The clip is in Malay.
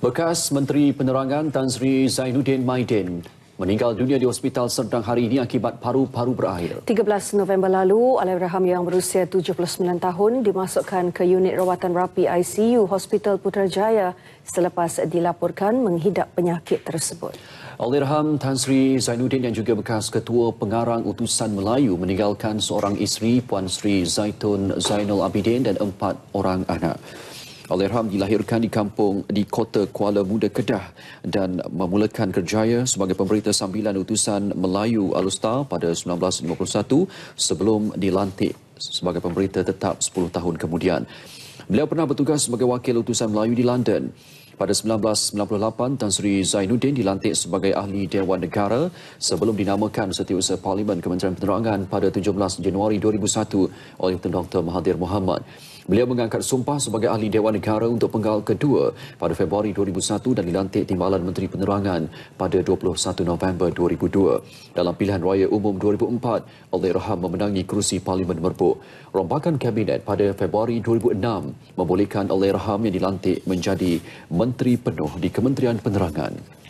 Bekas Menteri Penerangan Tan Sri Zainuddin Maidin meninggal dunia di hospital Serdang hari ini akibat paru-paru berakhir. 13 November lalu, Alairham yang berusia 79 tahun dimasukkan ke unit rawatan rapi ICU Hospital Putrajaya selepas dilaporkan menghidap penyakit tersebut. Alairham Tan Sri Zainuddin yang juga bekas ketua pengarang utusan Melayu meninggalkan seorang isteri Puan Sri Zaitun Zainul Abidin dan empat orang anak. Alirham dilahirkan di kampung di kota Kuala Muda Kedah dan memulakan kerjaya sebagai pemberita sambilan utusan Melayu Alustar pada 1951 sebelum dilantik sebagai pemberita tetap 10 tahun kemudian. Beliau pernah bertugas sebagai wakil utusan Melayu di London. Pada 1998, Tan Sri Zainuddin dilantik sebagai ahli Dewan Negara sebelum dinamakan Setiausaha Parlimen Kementerian Penerangan pada 17 Januari 2001 oleh Tuan Dr. Mahathir Mohamad. Beliau mengangkat sumpah sebagai ahli Dewan Negara untuk penggal kedua pada Februari 2001 dan dilantik Timbalan Menteri Penerangan pada 21 November 2002. Dalam pilihan raya umum 2004, Allah Rahman memenangi kerusi Parlimen Merbuk. Rombakan Kabinet pada Februari 2006 membolehkan Allah Rahman yang dilantik menjadi Menteri Penuh di Kementerian Penerangan.